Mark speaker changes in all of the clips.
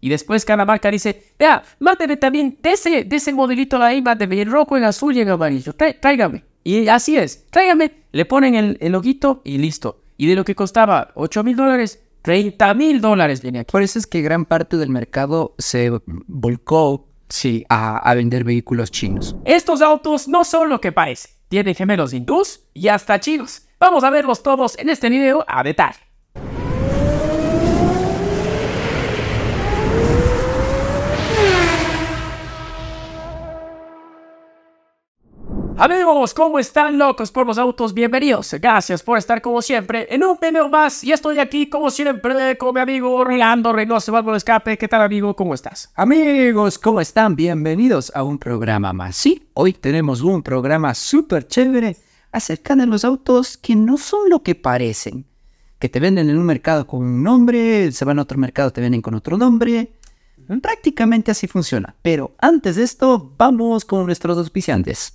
Speaker 1: Y después cada marca dice, vea, mándeme también de ese, de ese modelito de ahí, mándeme el rojo, en azul y en amarillo, tráigame. Y así es, tráigame, le ponen el, el y listo.
Speaker 2: Y de lo que costaba 8 mil dólares, 30 mil dólares viene aquí. Por eso es que gran parte del mercado se volcó sí, a, a vender vehículos chinos.
Speaker 1: Estos autos no son lo que parece. Tienen gemelos hindús y hasta chinos. Vamos a verlos todos en este video a detalle. Amigos, ¿cómo están locos por los autos? Bienvenidos, gracias por estar como siempre en un video más y estoy aquí como siempre con mi amigo Orlando Reynoso, Válvula Escape, ¿qué tal amigo? ¿Cómo estás?
Speaker 2: Amigos, ¿cómo están? Bienvenidos a un programa más. Sí, hoy tenemos un programa súper chévere acerca de los autos que no son lo que parecen, que te venden en un mercado con un nombre, se van a otro mercado, te venden con otro nombre, prácticamente así funciona. Pero antes de esto, vamos con nuestros auspiciantes.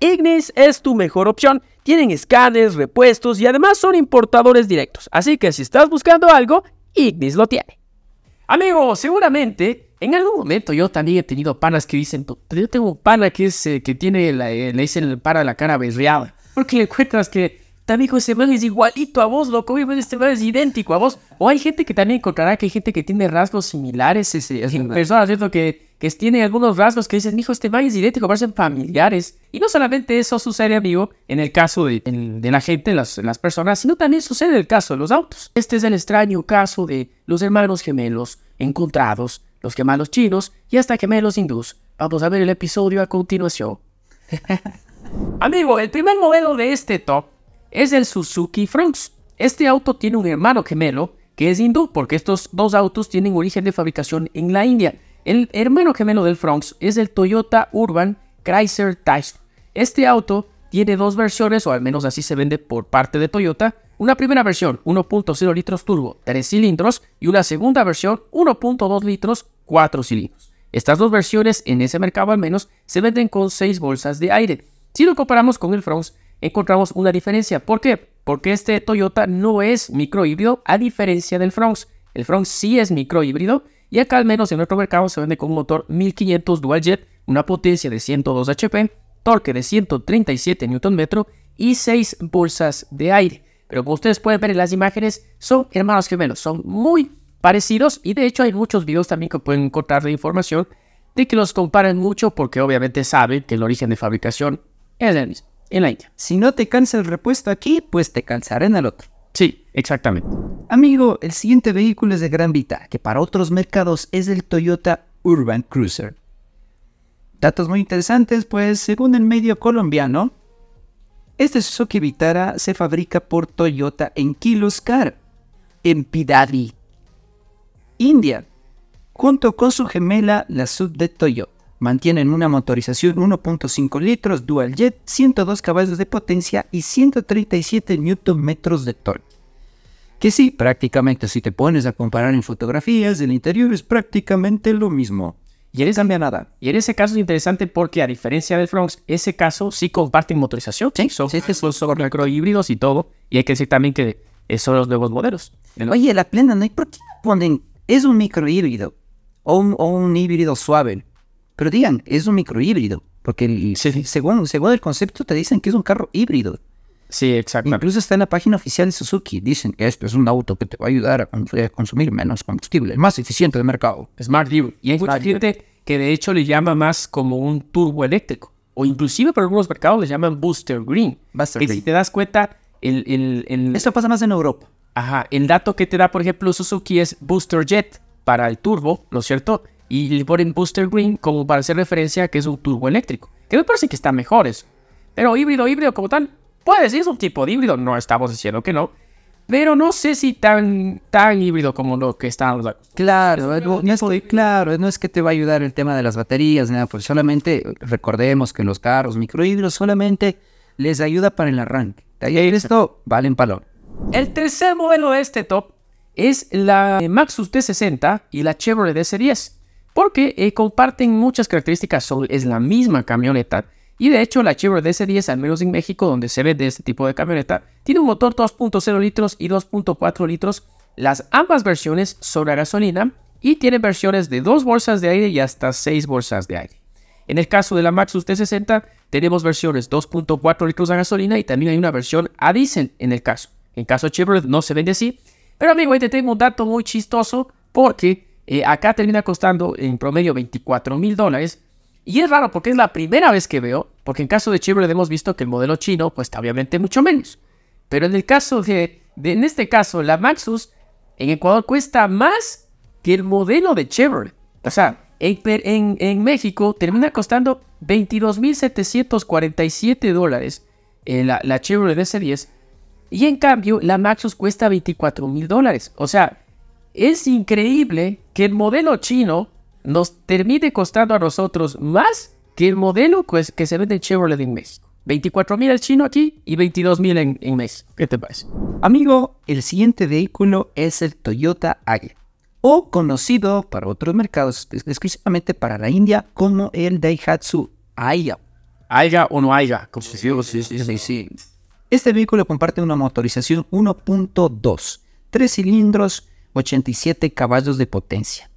Speaker 1: Ignis es tu mejor opción. Tienen escáneres, repuestos y además son importadores directos. Así que si estás buscando algo, Ignis lo tiene. Amigo, seguramente en algún momento yo también he tenido panas que dicen, yo tengo un pana que, es, eh, que tiene, la, eh, le dicen el de la cara berreada. Porque encuentras que también ese man es igualito a vos, loco, este man es idéntico a vos. O hay gente que también encontrará que hay gente que tiene rasgos similares, es, personas, ¿cierto? Que que tiene algunos rasgos que dicen, mijo, este va es idéntico, parecen familiares. Y no solamente eso sucede, amigo, en el caso de, la gente, en las, personas, sino también sucede en el caso de los autos. Este es el extraño caso de los hermanos gemelos encontrados, los gemelos chinos y hasta gemelos hindús. Vamos a ver el episodio a continuación. amigo, el primer modelo de este top es el Suzuki Fronx. Este auto tiene un hermano gemelo que es hindú, porque estos dos autos tienen origen de fabricación en la India. El hermano gemelo del Fronx es el Toyota Urban Chrysler Tyson. Este auto tiene dos versiones, o al menos así se vende por parte de Toyota. Una primera versión 1.0 litros turbo, 3 cilindros, y una segunda versión 1.2 litros, 4 cilindros. Estas dos versiones, en ese mercado al menos, se venden con 6 bolsas de aire. Si lo comparamos con el Fronx, encontramos una diferencia. ¿Por qué? Porque este Toyota no es microhíbrido, a diferencia del Fronx. El Fronx sí es microhíbrido y acá al menos en nuestro mercado se vende con un motor 1500 dual jet, una potencia de 102 HP, torque de 137 Nm y 6 bolsas de aire. Pero como ustedes pueden ver en las imágenes, son hermanos gemelos, son muy parecidos y de hecho hay muchos videos también que pueden encontrar de información de que los comparan mucho porque obviamente
Speaker 2: saben que el origen de fabricación es el mismo, en la India. Si no te cansa el repuesto aquí, pues te cansará en el otro. Sí, exactamente. Amigo, el siguiente vehículo es de Gran Vita, que para otros mercados es el Toyota Urban Cruiser. Datos muy interesantes, pues según el medio colombiano, este Suzuki Vitara se fabrica por Toyota en Kiloscar, en Pidadi, India, junto con su gemela la sub de Toyota. Mantienen una motorización 1.5 litros dual jet, 102 caballos de potencia y 137 Nm de torque. Que sí, prácticamente si te pones a comparar en fotografías el interior es prácticamente lo mismo. Y eres cambia nada. Y en ese caso es interesante porque a
Speaker 1: diferencia del Fronx, ese caso sí comparten motorización. Sí, son, sí, microhíbridos y todo.
Speaker 2: Y hay que decir también que son los nuevos modelos. Oye, la plena no hay por qué ponen es un microhíbrido o o un híbrido suave. Pero digan, es un microhíbrido, porque el, según, según el concepto te dicen que es un carro híbrido. Sí, exacto. Incluso está en la página oficial de Suzuki. Dicen que esto es un auto que te va a ayudar a, eh, consumir menos combustible, el más eficiente del mercado.
Speaker 1: Smart Hybrid. Y hay mucha gente que de hecho le llama más como un turbo eléctrico. O inclusive para algunos mercados le llaman Booster Green. Buster Green. si te das cuenta, el, Esto pasa más en Europa. Ajá. El dato que te da, por ejemplo, Suzuki es Booster Jet para el turbo, ¿no es cierto? y le ponen Booster Green como para hacer referencia a que es un turbo eléctrico. Que me parece que está mejor eso. Pero híbrido, híbrido como tal, puede decir un tipo de híbrido, no estamos diciendo que no. Pero no sé si tan, tan híbrido como lo que está.
Speaker 2: Claro, no, es claro, no es que te va a ayudar el tema de las baterías, nada, pues solamente recordemos que los carros microhíbridos solamente les ayuda para el arranque. Y esto vale en palón. El tercer modelo de este top es la Maxus T60
Speaker 1: y la Chevrolet S10 que eh, comparten muchas características, son, es la misma camioneta. Y de hecho, la Chevrolet S10, al menos en México, donde se ve de este tipo de camioneta, tiene un motor 2.0 litros y 2.4 litros, las ambas versiones sobre gasolina, y tienen versiones de dos bolsas de aire y hasta seis bolsas de aire. En el caso de la Maxus T60, tenemos versiones 2.4 litros a gasolina y también hay una versión a diésel en el caso. En caso de Chevrolet no se vende así. Pero amigo, ahí te tengo un dato muy chistoso porque eh, acá termina costando en promedio 24 mil dólares. Y es raro porque es la primera vez que veo, porque en caso de Chevrolet hemos visto que el modelo chino cuesta obviamente mucho menos. Pero en el caso de, en este caso, la Maxus en Ecuador cuesta más que el modelo de Chevrolet. O sea, en, México termina costando 22.747 dólares eh, la, la Chevrolet S10. Y en cambio, la Maxus cuesta 24 mil dólares. O sea, es increíble que el modelo chino nos termine costando a nosotros más que el modelo pues, que se vende en Chevrolet en México. 24.000 el chino aquí y 22.000 en, en México. ¿Qué te
Speaker 2: parece? Amigo, el siguiente vehículo es el Toyota Aya. o conocido para otros mercados, exclusivamente para la India, como el Daihatsu Aya. Aya o no Aya, como sí, sí, sí, Este vehículo comparte una motorización 1.2, tres cilindros, 87 caballos de potencia.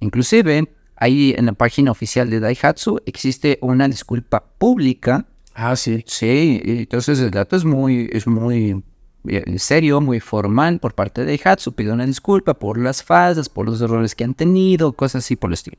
Speaker 2: Inclusive, ahí en la página oficial de Daihatsu existe una disculpa pública. Ah, sí. Sí, entonces el dato es muy, es muy eh, serio, muy formal por parte de Daihatsu. Pide una disculpa por las falsas por los errores que han tenido, cosas así por el estilo.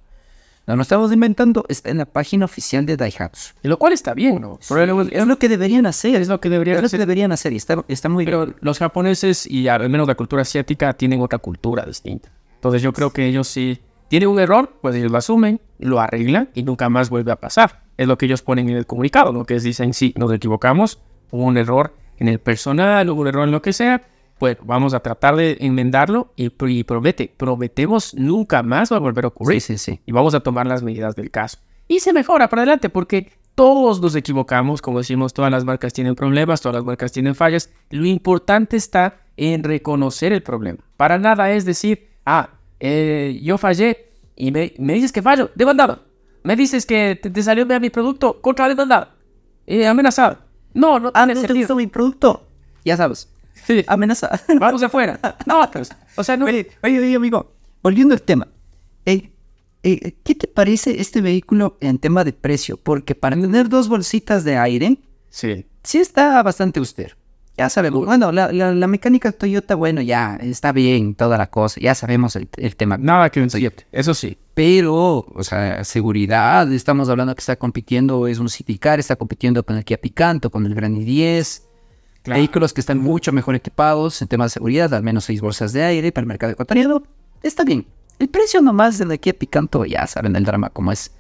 Speaker 2: No, no estamos inventando, está en la página oficial de Daihatsu. lo cual está bien, ¿no? es lo que deberían hacer. Es lo que deberían, hacer. deberían hacer
Speaker 1: está, muy Pero los japoneses y al menos la cultura asiática tienen otra cultura distinta. Entonces yo creo que ellos sí tienen un error, pues ellos lo asumen, lo arreglan y nunca más vuelve a pasar. Es lo que ellos ponen en el comunicado, lo que es, dicen, sí, nos equivocamos, hubo un error en el personal, hubo un error en lo que sea, bueno, pues, vamos a tratar de enmendarlo y, promete, prometemos nunca más va a volver a ocurrir. Sí, sí, sí. Y vamos a tomar las medidas del caso. Y se mejora para adelante porque todos nos equivocamos, como decimos, todas las marcas tienen problemas, todas las marcas tienen fallas. Lo importante está en reconocer el problema. Para nada es decir, ah, eh, yo fallé y me, dices que fallo, demandado. Me dices que te, salió bien mi producto, contra de eh, amenazado. No, no, ah, no te mi producto.
Speaker 2: Ya sabes. Sí. amenaza... Vamos afuera. No, pues, o sea, no. Oye, oye, amigo, volviendo al tema. Eh, eh, ¿Qué te parece este vehículo en tema de precio? Porque para tener dos bolsitas de aire, sí, sí está bastante austero. Ya sabemos. Bueno, la, la, mecánica Toyota, bueno, ya está bien, toda la cosa. Ya sabemos el, tema. Nada que Toyota, eso sí. Pero, o sea, seguridad, estamos hablando que está compitiendo, es un City Car, está compitiendo con el Kia Picanto, con el Gran 10 Vehículos que están mucho mejor equipados en temas de seguridad, al menos seis bolsas de aire para el mercado ecuatoriano. Está bien. El precio nomás de la Kia Picanto, ya saben el drama como es.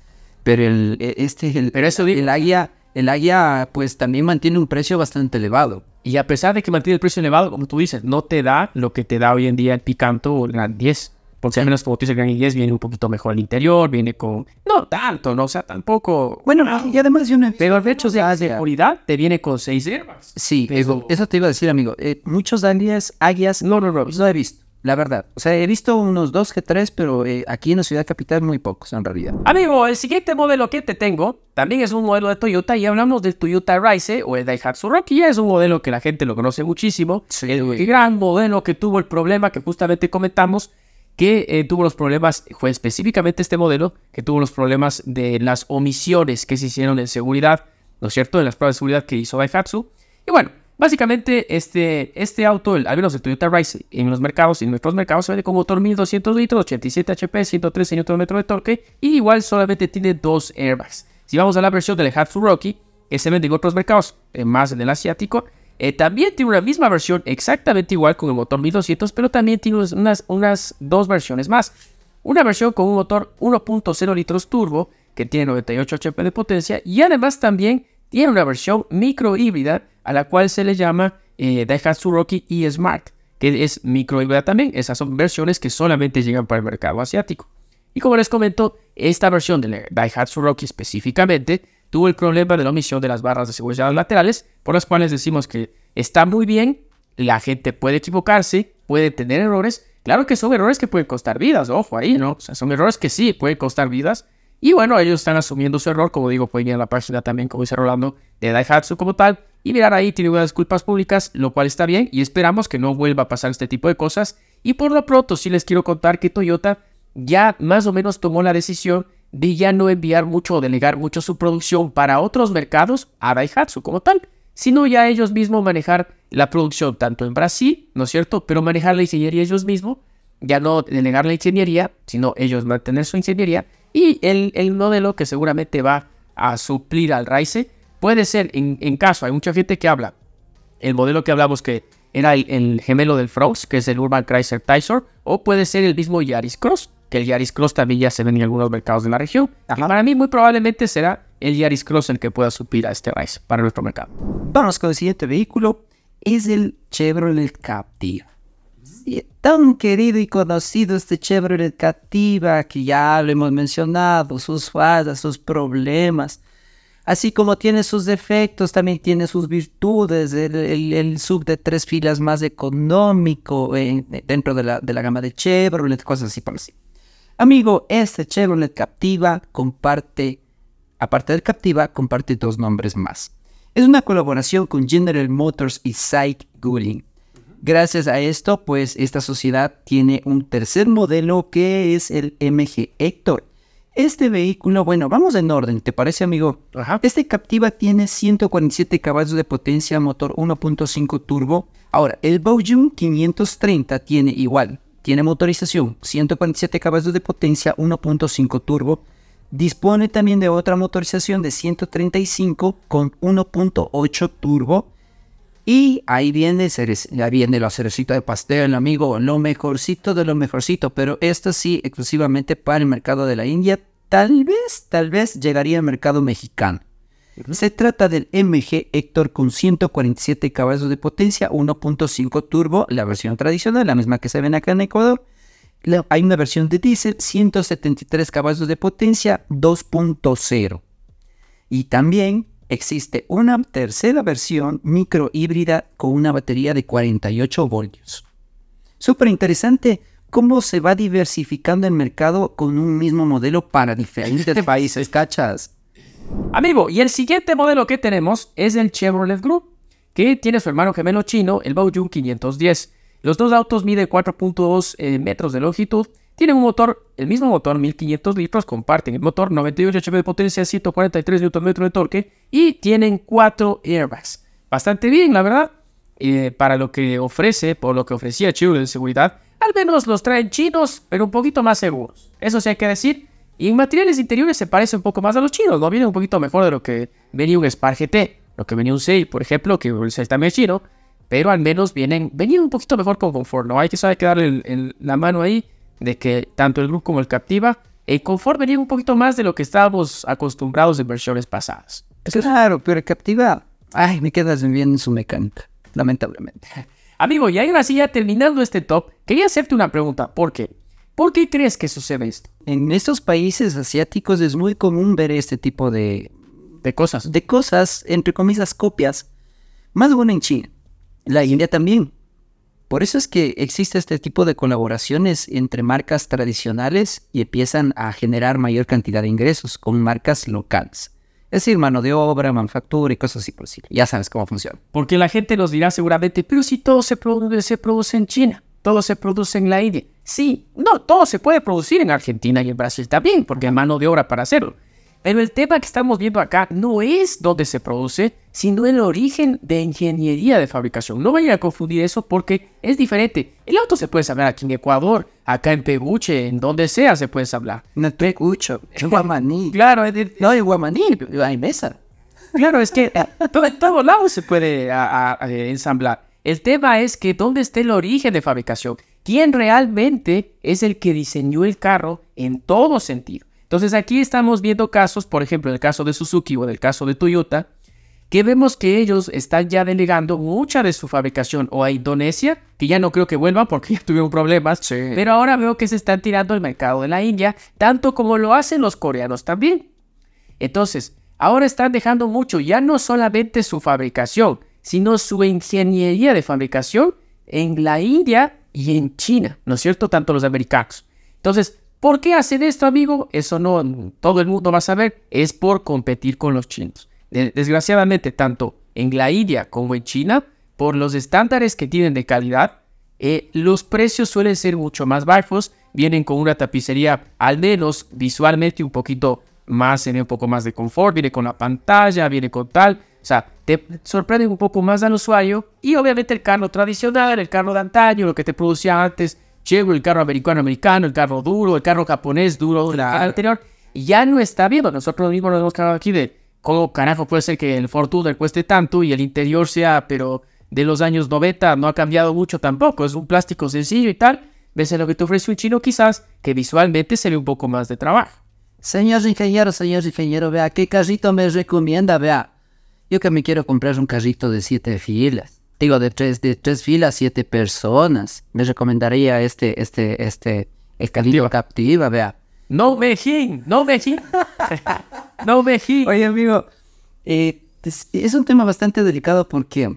Speaker 2: Pero el, e, este, el, Pero eso el águia, el pues también mantiene un precio bastante elevado. Y a pesar
Speaker 1: de que mantiene el precio elevado, como tú dices, no te da lo que te da hoy en día el Picanto o la 10. Porque al menos como tú dices, Gran viene un poquito mejor al interior, viene con... No tanto, no, o sea, tampoco... Bueno,
Speaker 2: y además yo no he visto Pero hecho de, seguridad te viene con seis hierbas. Sí, eso te iba a decir, amigo. Eh, muchos Daniels, Aguias... No, no, no. No he visto. La verdad, o sea, he visto unos dos g 3 pero eh, aquí en la ciudad capital muy pocos en realidad.
Speaker 1: Amigo, el siguiente modelo que te tengo también es un modelo de Toyota y hablamos del Toyota Rise o el Daihatsu Rocky es un modelo que la gente lo conoce muchísimo. Sí, el gran modelo que tuvo el problema que justamente comentamos que eh, tuvo los problemas, fue específicamente este modelo, que tuvo los problemas de las omisiones que se hicieron en seguridad, ¿no es cierto?, en las pruebas de seguridad que hizo Daihatsu. Y bueno, básicamente este, este auto, el, al menos Toyota Rise, en los mercados, en nuestros mercados, se vende con motor 1200 litros, 87 HP, 113 Nm de torque, y igual solamente tiene dos airbags. Si vamos a la versión del Hatsu Rocky, que se vende en otros mercados, más en el asiático, eh, también tiene una misma versión exactamente igual con el motor 1200, pero también tiene unas, unas dos versiones más. Una versión con un motor 1.0 litros turbo que tiene 98 HP de potencia y además también tiene una versión micro híbrida a la cual se le llama eh, Daihatsu Rocky e Smart, que es micro híbrida también. Esas son versiones que solamente llegan para el mercado asiático. Y como les comento, esta versión de Daihatsu Rocky específicamente tuvo el problema de la omisión de las barras de seguridad laterales, por las cuales decimos que está muy bien, la gente puede equivocarse, puede tener errores. Claro que son errores que pueden costar vidas, ojo ahí, ¿no? O sea, son errores que sí pueden costar vidas. Y bueno, ellos están asumiendo su error, como digo, pueden ir a la página también, como dice Rolando, de Daihatsu como tal, y mirar ahí, tiene unas culpas públicas, lo cual está bien, y esperamos que no vuelva a pasar este tipo de cosas. Y por lo pronto, sí les quiero contar que Toyota ya más o menos tomó la decisión de ya no enviar mucho o delegar mucho su producción para otros mercados a Daihatsu como tal, sino ya ellos mismos manejar la producción tanto en Brasil, ¿no es cierto? Pero manejar la ingeniería ellos mismos, ya no delegar la ingeniería, sino ellos mantener su ingeniería y el, modelo que seguramente va a suplir al Raize puede ser, en, caso, hay mucha gente que habla, el modelo que hablamos que era el, gemelo del Frogs, que es el Urban Chrysler Tysor, o puede ser el mismo Yaris Cross, que el Yaris Cross también ya se ven en algunos mercados de la región. para mí muy probablemente será el
Speaker 2: Yaris Cross el que pueda subir a este país para nuestro mercado. Vamos con el siguiente vehículo, es el Chevrolet Captiva. tan querido y conocido este Chevrolet Captiva que ya lo hemos mencionado, sus fallas, sus problemas. Así como tiene sus defectos, también tiene sus virtudes, el, sub de tres filas más económico eh, dentro de la, de la gama de Chevrolet, cosas así por así. Amigo, este Chevrolet Captiva comparte, aparte del Captiva, comparte dos nombres más. Es una colaboración con General Motors y Site Gulling. Gracias a esto, pues esta sociedad tiene un tercer modelo que es el MG Hector. Este vehículo, bueno, vamos en orden, ¿te parece amigo? Este Captiva tiene 147 caballos de potencia, motor 1.5 turbo. Ahora, el Bojun 530 tiene igual tiene motorización 147 caballos de potencia 1.5 turbo. Dispone también de otra motorización de 135 con 1.8 turbo. Y ahí viene, ahí viene la cerecita de pastel, amigo, lo mejorcito de lo mejorcito, pero esto sí exclusivamente para el mercado de la India. Tal vez, tal vez llegaría al mercado mexicano. Se trata del MG Hector con 147 caballos de potencia, 1.5 turbo, la versión tradicional, la misma que se ven acá en Ecuador. hay una versión de diésel, 173 caballos de potencia, 2.0. Y también existe una tercera versión micro híbrida con una batería de 48 voltios. Súper interesante cómo se va diversificando el mercado con un mismo modelo para diferentes países, cachas.
Speaker 1: Amigo, y el siguiente modelo que tenemos es el Chevrolet Group, que tiene su hermano gemelo chino, el Baojun 510. Los dos autos miden 4.2 eh, metros de longitud, tienen un motor, el mismo motor, 1500 litros, comparten el motor, 98 HP de potencia, 143 Nm de torque y tienen 4 airbags. Bastante bien, la verdad, eh, para lo que ofrece, por lo que ofrecía Chevrolet de seguridad, al menos los traen chinos, pero un poquito más seguros. Eso sí hay que decir, y en materiales interiores se parece un poco más a los chinos, ¿no? Viene un poquito mejor de lo que venía un Spar GT, lo que venía un 6, por ejemplo, que el 6 también es chino, pero al menos vienen, venían un poquito mejor con confort, ¿no? Hay que saber que darle la mano ahí de que tanto el grupo como el Captiva, el confort venía un poquito más de lo que estábamos acostumbrados en versiones
Speaker 2: pasadas. Claro, pero el Captiva, ay, me quedas bien en su mecánica, lamentablemente.
Speaker 1: Amigo, y ahora sí, ya terminando este top, quería hacerte una pregunta, ¿por porque ¿Por qué
Speaker 2: crees que sucede esto? En estos países asiáticos es muy común ver este tipo de... De cosas. De cosas, entre comillas, copias. Más bueno en China. La India también. Por eso es que existe este tipo de colaboraciones entre marcas tradicionales y empiezan a generar mayor cantidad de ingresos con marcas locales. Es decir, mano de obra, manufactura y cosas así por sí. Ya sabes cómo funciona. Porque la gente nos dirá seguramente,
Speaker 1: pero si todo se produce, se produce en China todo se produce en la India. Sí, no, todo se puede producir en Argentina y en Brasil también, porque hay mano de obra para hacerlo. Pero el tema que estamos viendo acá no es dónde se produce, sino el origen de ingeniería de fabricación. No vayan a confundir eso porque es diferente. El auto se puede saber aquí en Ecuador, acá en Peguche, en donde sea se puede hablar. En el en Guamaní. claro, no, en Guamaní hay mesa. Claro, es que en todos lados se puede ensamblar. El tema es que dónde está el origen de fabricación, quién realmente es el que diseñó el carro en todo sentido. Entonces aquí estamos viendo casos, por ejemplo, en el caso de Suzuki o en el caso de Toyota, que vemos que ellos están ya delegando mucha de su fabricación o a Indonesia, que ya no creo que vuelvan porque ya tuvieron problemas, pero ahora veo que se están tirando al mercado de la India, tanto como lo hacen los coreanos también. Entonces, ahora están dejando mucho, ya no solamente su fabricación, sino su ingeniería de fabricación en la India y en China, ¿no es cierto? Tanto los americanos. Entonces, ¿por qué hacen esto, amigo? Eso no todo el mundo va a saber, es por competir con los chinos. Desgraciadamente, tanto en la India como en China, por los estándares que tienen de calidad, eh, los precios suelen ser mucho más bajos, vienen con una tapicería al menos visualmente un poquito más, en un poco más de confort, viene con la pantalla, viene con tal, o sea, te sorprende un poco más al usuario y obviamente el carro tradicional, el carro de antaño, lo que te producía antes, llegó el carro americano americano, el carro duro, el carro japonés duro, el anterior, ya no está viendo. Nosotros mismos lo hemos quedado aquí de cómo carajo puede ser que el Ford cueste tanto y el interior sea, pero de los años 90 no ha cambiado mucho tampoco, es un plástico sencillo y tal, ves en lo que te ofrece un chino quizás que
Speaker 2: visualmente se ve un poco más de trabajo. Señor ingeniero, señor ingeniero, vea, ¿qué casito me recomienda? Vea, yo que me quiero comprar un carrito de siete filas. Digo, de tres, de tres filas, siete personas. Me recomendaría este, este, este, el carrito captiva, vea. No vejín no sin. no sin. Oye, amigo, eh, pues, es, un tema bastante delicado porque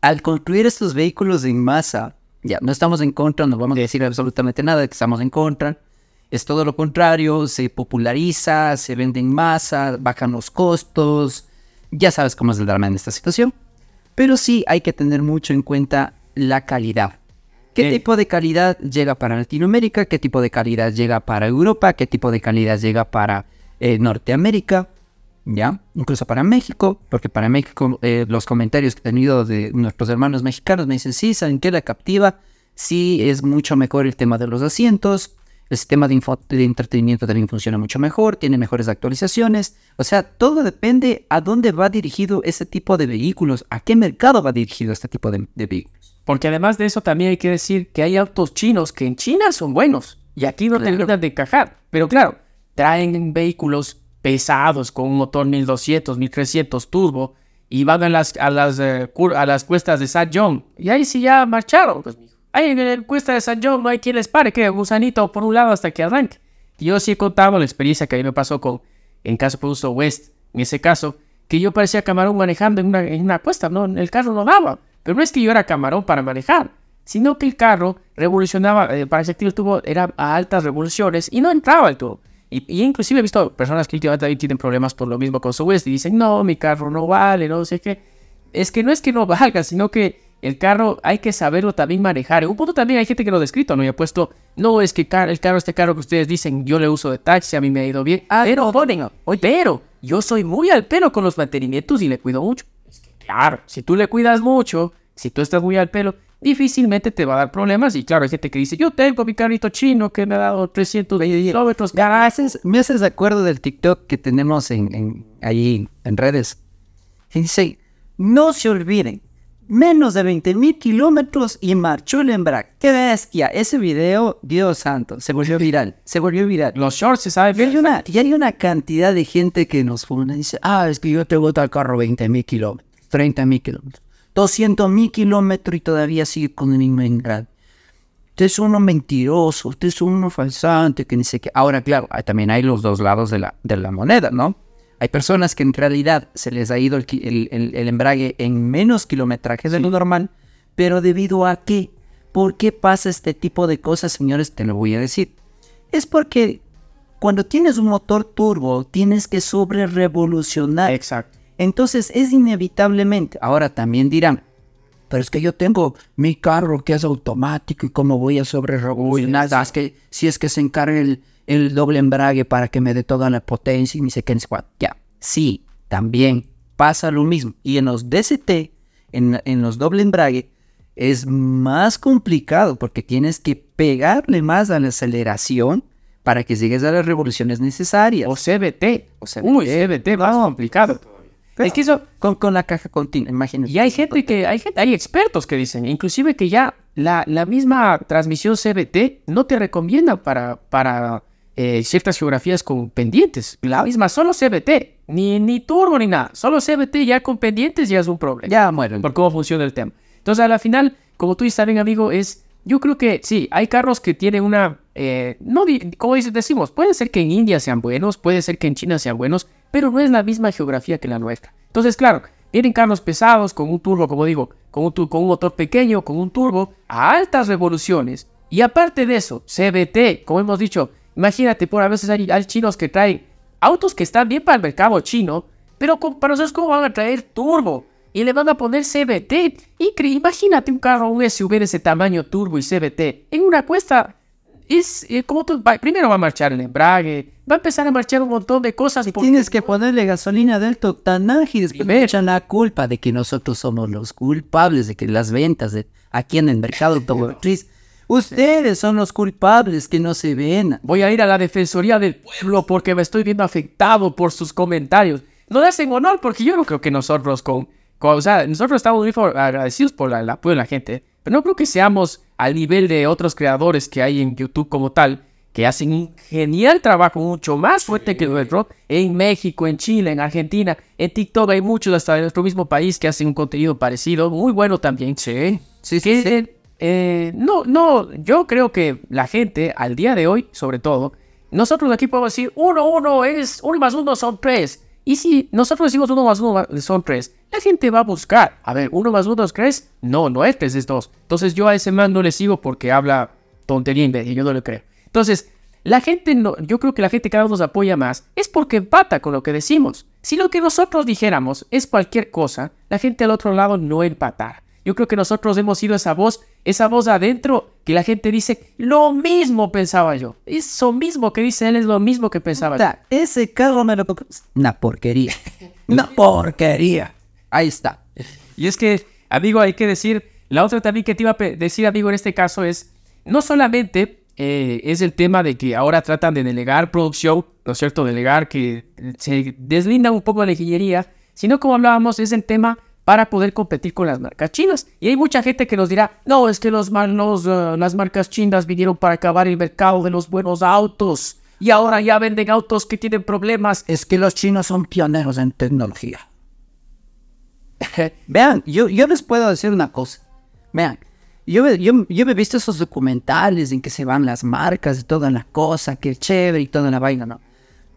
Speaker 2: al construir estos vehículos en masa, ya no estamos en contra, no vamos a decir absolutamente nada de que estamos en contra. Es todo lo contrario, se populariza, se vende en masa, bajan los costos, ya sabes cómo es el drama en esta situación. Pero sí hay que tener mucho en cuenta la calidad. ¿Qué tipo de calidad llega para Latinoamérica? ¿Qué tipo de calidad llega para Europa? ¿Qué tipo de calidad llega para eh, Norteamérica? ¿Ya? Incluso para México, porque para México eh, los comentarios que he tenido de nuestros hermanos mexicanos me dicen, sí, ¿saben qué? La captiva, sí, es mucho mejor el tema de los asientos, el sistema de, de entretenimiento también funciona mucho mejor, tiene mejores actualizaciones. O sea, todo depende a dónde va dirigido ese tipo de vehículos, a qué mercado va dirigido este tipo de, vehículos. Porque además de eso también hay que decir que hay autos chinos que en China son buenos y aquí
Speaker 1: no terminan de encajar. Pero claro, traen vehículos pesados con un motor 1200, 1300 turbo y van a las, a las, eh, a las cuestas de Sajong. Y ahí sí ya marcharon, pues, hay en la cuesta de San John no hay quien les pare, que gusanito por un lado hasta que arranque. Yo sí he contado la experiencia que a mí me pasó con, en caso uso West, en ese caso, que yo parecía camarón manejando en una, en una cuesta, ¿no? El carro no daba. Pero no es que yo era camarón para manejar, sino que el carro revolucionaba, eh, para ese el tubo era a altas revoluciones y no entraba el tubo. Y, inclusive he visto personas que últimamente tienen problemas por lo mismo con su West y dicen, no, mi carro no vale, no sé qué. Es que no es que no valga, sino que el carro hay que saberlo también manejar. Un punto también hay gente que lo descrito, ¿no? Y ha puesto, no es que el carro, este carro que ustedes dicen, yo le uso de taxi, a mí me ha ido bien. Ah, pero, ponen, pero, yo soy muy al pelo con los mantenimientos y le cuido mucho. Es que, claro, si tú le cuidas mucho, si tú estás muy al pelo, difícilmente te va a dar problemas. Y claro, hay gente que dice, yo tengo mi carrito chino que me ha dado
Speaker 2: 320 kilómetros. Me haces de acuerdo del TikTok que tenemos en, en, allí en redes. Dice, no se olviden menos de 20.000 kilómetros y marchó el embrague. ¡Qué bestia! Ese video, Dios santo, se volvió viral. Se volvió viral. Los shorts se sabe Y hay una, cantidad de gente que nos pone y dice, ah, es que yo tengo tal carro 20.000 kilómetros, 30.000 kilómetros, 200.000 kilómetros y todavía sigue con el mismo engrado. Usted es uno mentiroso, usted es uno falsante, que ni sé qué. Ahora, claro, también hay los dos lados de la, de la moneda, ¿no? Hay personas que en realidad se les ha ido el, embrague en menos kilometraje de lo normal, pero debido a qué? ¿Por qué pasa este tipo de cosas, señores? Te lo voy a decir. Es porque cuando tienes un motor turbo, tienes que sobre revolucionar. Exacto. Entonces es inevitablemente. Ahora también dirán, pero es que yo tengo mi carro que es automático y cómo voy a sobre revolucionar. Ah, que si es que se encarga el el doble embrague para que me dé toda la potencia y ni sé qué, Ya, sí, también pasa lo mismo. Y en los DCT, en, los doble embrague, es más complicado porque tienes que pegarle más a la aceleración para que llegues a las revoluciones necesarias. O CBT. O Uy, CBT, más complicado. es que eso... Con, con, la caja continua, imagínate. Y hay gente que... Hay, gente, hay expertos que
Speaker 1: dicen, inclusive que ya la, la misma transmisión CBT no te recomienda para, para eh, ciertas geografías con pendientes. La misma, solo CBT, ni, ni turbo ni nada. Solo CBT ya con pendientes ya es un problema. Ya mueren. Por cómo funciona el tema. Entonces, a la final, como tú dices amigo, es. Yo creo que sí, hay carros que tienen una. Eh, no, como decimos, puede ser que en India sean buenos, puede ser que en China sean buenos, pero no es la misma geografía que la nuestra. Entonces, claro, tienen carros pesados con un turbo, como digo, con un, con un motor pequeño, con un turbo, a altas revoluciones. Y aparte de eso, CBT, como hemos dicho, Imagínate, por a veces hay, chinos que traen autos que están bien para el mercado chino, pero para nosotros cómo van a traer turbo y le van a poner CBT. imagínate un carro, un SUV de ese tamaño turbo y CBT en una cuesta. Es eh, como
Speaker 2: primero va a marchar el embrague, va a empezar a marchar un montón de cosas. Y Tienes que ponerle gasolina de alto y después echan la culpa de que nosotros somos los culpables de que las ventas aquí en el mercado automotriz Ustedes son los culpables que no se ven. Voy a ir a la Defensoría del Pueblo porque me estoy viendo afectado por sus comentarios. No
Speaker 1: le hacen honor porque yo no creo que nosotros con... o sea, nosotros estamos muy agradecidos por el apoyo de la gente. Pero no creo que seamos al nivel de otros creadores que hay en YouTube como tal, que hacen un genial trabajo, mucho más fuerte que el rock, en México, en Chile, en Argentina, en TikTok hay muchos hasta en nuestro mismo país que hacen un contenido parecido, muy bueno también. sí, sí. sí. Eh, no, no, yo creo que la gente al día de hoy, sobre todo, nosotros aquí podemos decir 1, 1 es 1 más 1 son 3. Y si nosotros decimos 1 más 1 son 3, la gente va a buscar, a ver, 1 más 1 es tres no, no es tres, es 2. Entonces yo a ese man no le sigo porque habla tontería y yo no le creo. Entonces, la gente, no, yo creo que la gente cada vez nos apoya más, es porque empata con lo que decimos. Si lo que nosotros dijéramos es cualquier cosa, la gente al otro lado no empatar. Yo creo que nosotros hemos sido esa voz esa voz adentro que la gente dice, lo mismo pensaba yo.
Speaker 2: Eso mismo que dice él es lo mismo que pensaba Ese carro me lo Una porquería. Una porquería. Ahí está.
Speaker 1: Y es que, amigo, hay que decir, la otra también que te iba a decir, amigo, en este caso es, no solamente eh, es el tema de que ahora tratan de delegar producción, ¿no es cierto? Delegar que se deslinda un poco la ingeniería, sino como hablábamos, es el tema para poder competir con las marcas chinas. Y hay mucha gente que nos dirá, no, es que los, malos eh, las marcas chinas vinieron para acabar el mercado de los buenos
Speaker 2: autos y ahora ya venden autos que tienen problemas. Es que los chinos son pioneros en tecnología. Vean, yo, les puedo decir una cosa. Vean, yo, yo, yo he visto esos documentales en que se van las marcas y toda la cosa, que es chévere y toda la vaina, ¿no?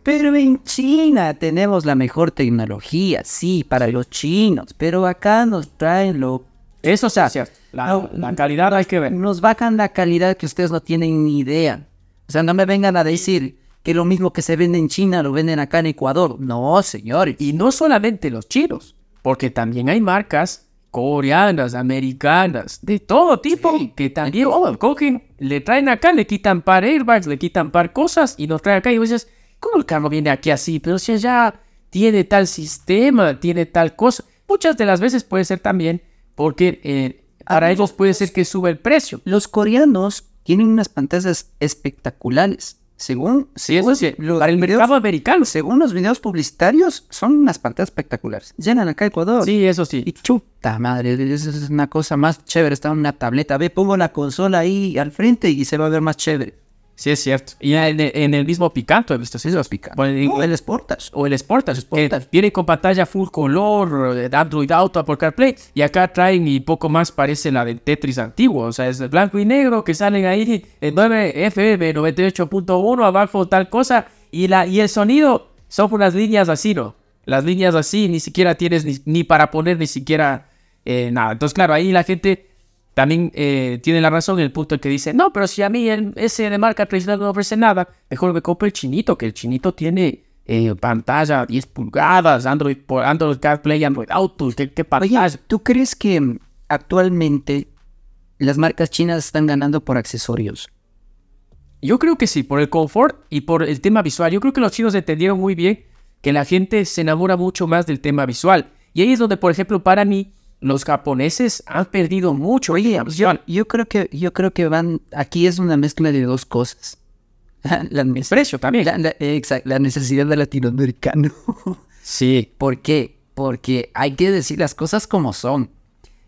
Speaker 2: Pero en China tenemos la mejor tecnología, sí, para los chinos, pero acá nos traen lo... Eso o sea, la, calidad hay que ver. Nos bajan la calidad que ustedes no tienen ni idea. O sea, no me vengan a decir que lo mismo que se vende en China lo venden acá en Ecuador. No, señores. Y no
Speaker 1: solamente los chinos, porque también hay marcas coreanas, americanas, de todo tipo, que también cogen, le traen acá, le quitan par airbags, le quitan par cosas y nos traen acá y dices ¿cómo el carro viene aquí así? Pero si allá tiene tal sistema, tiene tal cosa. Muchas de las veces puede ser también porque eh, para
Speaker 2: ellos puede ser que suba el precio. Los coreanos tienen unas pantallas espectaculares. Según, sí, los para el videos, mercado americano. Según los videos publicitarios, son unas pantallas espectaculares. Llenan acá Ecuador. Sí, eso sí. Y chuta madre, eso es una cosa más chévere. Está en una tableta. Ve, pongo la consola ahí al frente y se va a ver más chévere. Sí, es cierto. Y en, el mismo Picanto, he visto sí, los O el, Sportas? O el Sportage. viene con
Speaker 1: pantalla full color, eh, Android Auto, por CarPlay. Y acá traen y poco más parece la del Tetris antiguo. O sea, es blanco y negro que salen ahí en 9FM 98.1, abajo tal cosa. Y, la, y el sonido son unas líneas así, ¿no? Las líneas así, ni siquiera tienes ni, ni para poner ni siquiera eh, nada. Entonces, claro, ahí la gente también eh, tiene la razón en el punto en que dice, no, pero si a mí el, ese de marca no ofrece nada, mejor me compro el chinito, que el chinito tiene eh, pantalla 10 pulgadas, Android,
Speaker 2: Android CarPlay, Android Auto, ¿qué, qué Oye, ¿tú crees que mm, actualmente las marcas chinas están ganando por accesorios? Yo creo que sí, por el
Speaker 1: confort y por el tema visual. Yo creo que los chinos entendieron muy bien que la gente se enamora mucho más del tema visual. Y ahí es donde, por ejemplo, para mí, los japoneses han perdido mucho.
Speaker 2: Oye, ¿eh? yo, yo, creo que yo creo que van aquí es una mezcla de dos cosas. El precio también. La, necesidad del latinoamericano. Sí. ¿Por qué? Porque hay que decir las cosas como son.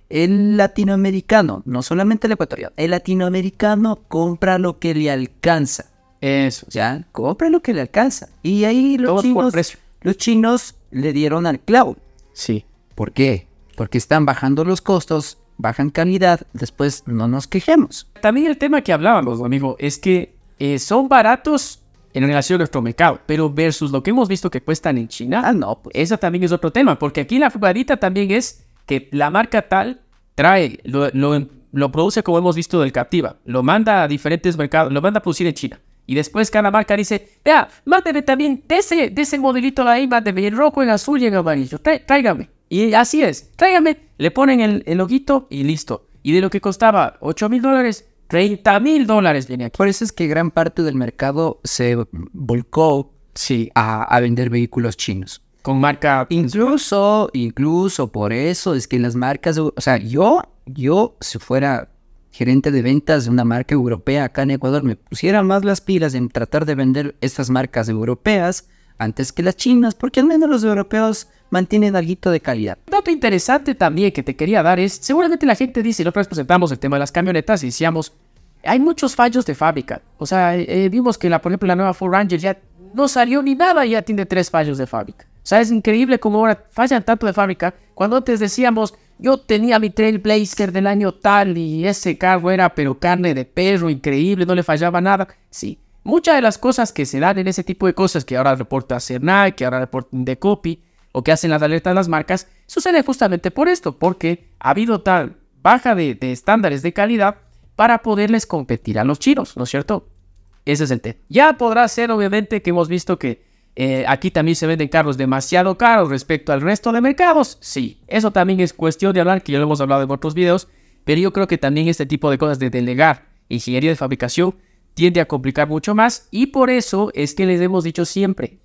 Speaker 2: El latinoamericano, no solamente el ecuatoriano, el latinoamericano compra lo que le alcanza. Eso. Ya, compra lo que le alcanza. Y ahí los chinos, los chinos le dieron al cloud Sí. ¿Por qué? porque están bajando los costos, bajan calidad, después no nos quejemos. También el tema que hablábamos, amigo, es que eh, son
Speaker 1: baratos en relación a nuestro mercado, pero versus lo que hemos visto que cuestan en China, ah, no, pues. eso también es otro tema, porque aquí la jugadita también es que la marca tal trae, lo, produce como hemos visto del Captiva, lo manda a diferentes mercados, lo manda a producir en China. Y después cada marca dice, vea, mándeme también de ese, de ese modelito ahí, mándeme en rojo, en azul y en amarillo, tráigame. Y así es, tráigame, le ponen el, el y listo. Y de
Speaker 2: lo que costaba 8 mil dólares, 30 mil dólares viene aquí. Por eso es que gran parte del mercado se volcó sí. a, vender vehículos chinos. Con marca. Incluso, incluso por eso es que las marcas, o sea, yo, yo si fuera gerente de ventas de una marca europea acá en Ecuador, me pusiera más las pilas en tratar de vender estas marcas europeas antes que las chinas, porque al menos los europeos mantienen algo de calidad. dato interesante también que te quería dar es, seguramente la gente dice, nosotros
Speaker 1: presentamos el tema de las camionetas y decíamos, hay muchos fallos de fábrica. O sea, eh, eh, vimos que, la, por ejemplo, la nueva Ford Ranger ya no salió ni nada y ya tiene tres fallos de fábrica. O sea, es increíble cómo ahora fallan tanto de fábrica. Cuando antes decíamos, yo tenía mi Trailblazer del año tal y ese carro era pero carne de perro, increíble, no le fallaba nada. Sí, Muchas de las cosas que se dan en ese tipo de cosas que ahora reporta Cernay, que ahora reporta copy o que hacen las alertas de las marcas, sucede justamente por esto, porque ha habido tal baja de, estándares de calidad para poderles competir a los chinos, ¿no es cierto? Ese es el tema. Ya podrá ser, obviamente, que hemos visto que eh, aquí también se venden carros demasiado caros respecto al resto de mercados. Sí, eso también es cuestión de hablar, que ya lo hemos hablado en otros videos, pero yo creo que también este tipo de cosas de delegar ingeniería de fabricación tiende a complicar mucho más y por eso es que les hemos dicho siempre,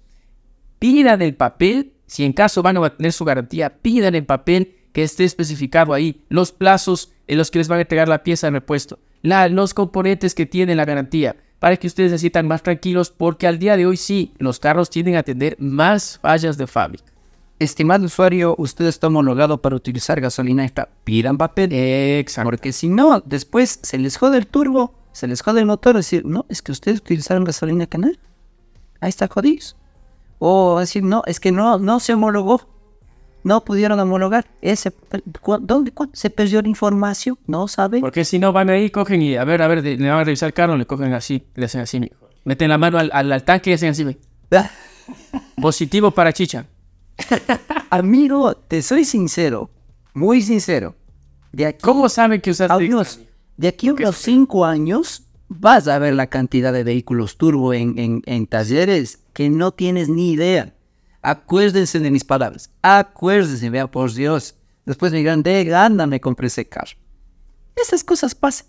Speaker 1: pidan el papel, si en caso van a tener su garantía, pidan el papel que esté especificado ahí, los plazos en los que les van a entregar la pieza de repuesto, la, los componentes que tienen la garantía, para que ustedes se sientan más tranquilos porque al día de hoy sí, los carros tienden a tener más fallas de fábrica.
Speaker 2: Estimado usuario, usted está homologado para utilizar gasolina esta. Pidan papel. Exacto. Porque si no, después se les jode el turbo se les jode el motor, decir, no, es que ustedes utilizaron gasolina canal. Ahí está jodidos. O decir, no, es que no, no se homologó. No pudieron homologar. Ese, ¿Dónde ¿Cuándo? se perdió la información? No sabe.
Speaker 1: Porque si no van ahí, cogen y a ver, a ver, le van a revisar el carro, le cogen así, le hacen así. Meten la mano al, al, tanque y hacen así. Positivo para chicha.
Speaker 2: Amigo, te soy sincero, muy sincero. De ¿Cómo saben que usaste? Adiós. De aquí a unos cinco años vas a ver la cantidad de vehículos turbo en, talleres que no tienes ni idea. Acuérdense de mis palabras. Acuérdense, vea, por Dios. Después me dirán, de gana me compré ese carro. Esas cosas pasan.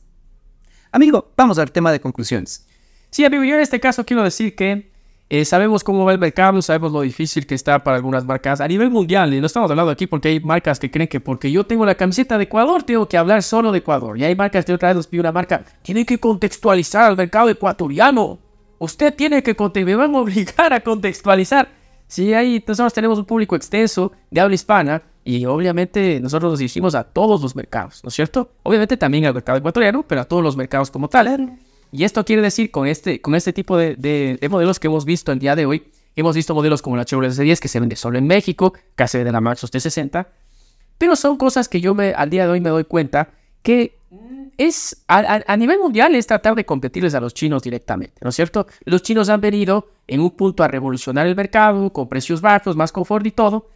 Speaker 2: Amigo, vamos al tema de conclusiones. Sí, amigo, yo en este caso
Speaker 1: quiero decir que eh, sabemos cómo va el mercado, sabemos lo difícil que está para algunas marcas a nivel mundial, y no estamos hablando aquí porque hay marcas que creen que porque yo tengo la camiseta de Ecuador, tengo que hablar solo de Ecuador. Y hay marcas que otra vez nos una marca, tiene que contextualizar al mercado ecuatoriano. Usted tiene que me van a obligar a contextualizar. Sí, ahí nosotros tenemos un público extenso de habla hispana y obviamente nosotros nos dirigimos a todos los mercados, ¿no es cierto? Obviamente también al mercado ecuatoriano, pero a todos los mercados como tal. Y esto quiere decir, con este, con este tipo de, modelos que hemos visto el día de hoy, hemos visto modelos como la Chevrolet S10 que se vende solo en México, casi de la Maxus T60, pero son cosas que yo me, al día de hoy me doy cuenta que es a, a, nivel mundial es tratar de competirles a los chinos directamente, ¿no es cierto? Los chinos han venido en un punto a revolucionar el mercado con precios bajos, más confort y todo,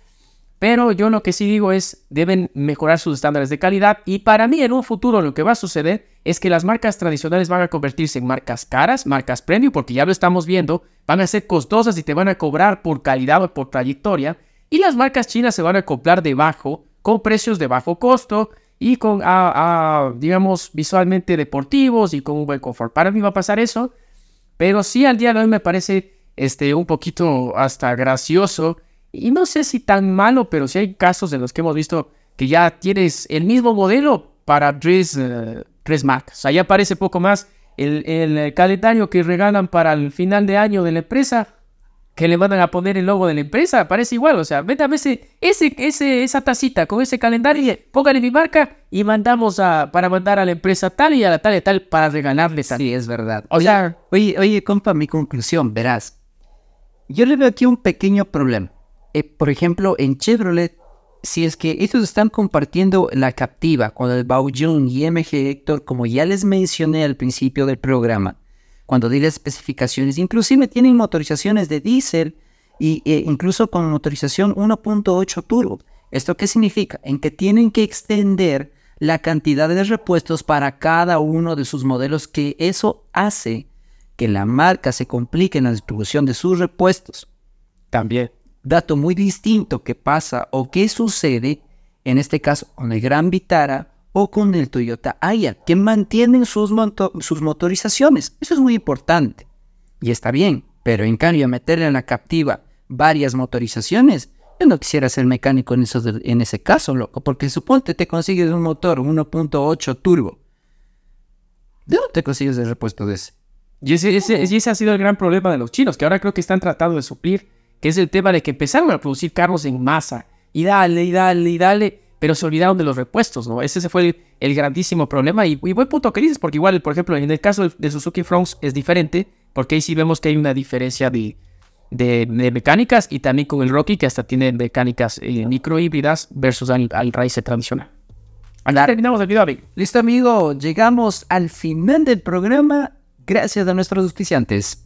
Speaker 1: pero yo lo que sí digo es, deben mejorar sus estándares de calidad y para mí en un futuro lo que va a suceder es que las marcas tradicionales van a convertirse en marcas caras, marcas premium, porque ya lo estamos viendo, van a ser costosas y te van a cobrar por calidad o por trayectoria. Y las marcas chinas se van a comprar debajo, con precios de bajo costo y con, digamos, visualmente deportivos y con un buen confort. Para mí va a pasar eso, pero sí al día de hoy me parece este, un poquito hasta gracioso y no sé si tan malo, pero si hay casos en los que hemos visto que ya tienes el mismo modelo para tres, uh, tres O sea, ya aparece poco más el, el, eh, calendario que regalan para el final de año de la empresa, que le mandan a poner el logo de la empresa, parece igual. O sea, métame veces ese, ese, esa tacita con ese calendario póngale mi marca y mandamos a, para mandar a la empresa tal y a la tal y tal para regalarle tal. Sí, es verdad.
Speaker 2: O sea, oye, oye, compa, mi conclusión, verás. Yo le veo aquí un pequeño problema. Eh, por ejemplo, en Chevrolet, si es que ellos están compartiendo la captiva con el Baojun y MG Hector, como ya les mencioné al principio del programa, cuando di las especificaciones, inclusive tienen motorizaciones de diésel e incluso con motorización 1.8 turbo. ¿Esto qué significa? En que tienen que extender la cantidad de repuestos para cada uno de sus modelos, que eso hace que la marca se complique en la distribución de sus repuestos. También dato muy distinto que pasa o que sucede, en este caso con el Gran Vitara o con el Toyota Aya, que mantienen sus, sus motorizaciones. Eso es muy importante. Y está bien, pero en cambio meterle en la captiva varias motorizaciones, yo no quisiera ser mecánico en, en ese caso, loco, porque suponte te consigues un motor 1.8 turbo. ¿De dónde te consigues el repuesto de ese? Y ese ha sido el gran
Speaker 1: problema de los chinos, que ahora creo que están tratando de suplir que es el tema de que empezaron a producir carros en masa y dale, y dale, y dale, pero se olvidaron de los repuestos, ¿no? Ese fue el, grandísimo problema y, buen punto que dices, porque igual, por ejemplo, en el caso de, Suzuki Fronx es diferente, porque ahí sí vemos que hay una diferencia de, de, mecánicas y también con el Rocky, que hasta tiene mecánicas
Speaker 2: eh, microhíbridas versus al, al se tradicional. Terminamos el video, amigo. Listo, amigo. Llegamos al final del programa gracias a nuestros auspiciantes.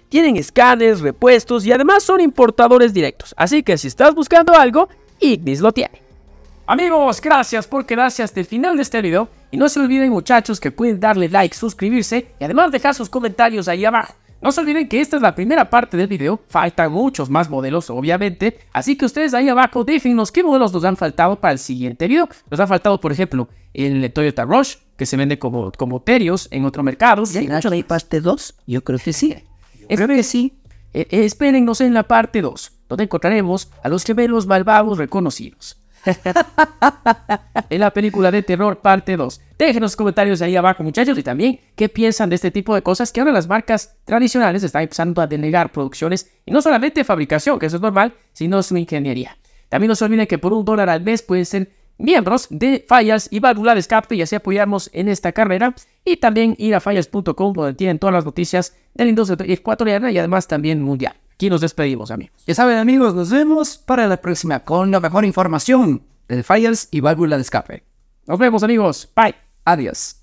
Speaker 1: tienen escáneres, repuestos y además son importadores directos, así que si estás buscando algo, Ignis lo tiene. Amigos, gracias por quedarse hasta el final de este video y no se olviden muchachos que pueden darle like, suscribirse y además dejar sus comentarios ahí abajo. No se olviden que esta es la primera parte del video, faltan muchos más modelos obviamente, así que ustedes ahí abajo déjenos qué modelos nos han faltado para el siguiente video. Nos ha faltado por ejemplo el Toyota Rush, que se vende como, como Terios en otro mercado. ¿Ya hay parte 2? Yo creo que sí. Espero que sí. Eh, eh, en la parte 2, donde encontraremos a los gemelos malvados reconocidos. en la película de terror parte 2. Dejen los comentarios ahí abajo, muchachos, y también qué piensan de este tipo de cosas que ahora las marcas tradicionales están empezando a denegar producciones y no solamente fabricación, que eso es normal, sino su ingeniería. También no se olviden que por un dólar al mes pueden ser miembros de Fallas y válvula de escape y así apoyarnos en esta carrera y también ir a fallas.com donde tienen todas las noticias del la industria ecuatoriana y además también mundial. Aquí nos despedimos
Speaker 2: amigos. Ya saben amigos, nos vemos para la próxima con la mejor información de Fires y válvula de escape. Nos vemos amigos, bye, adiós.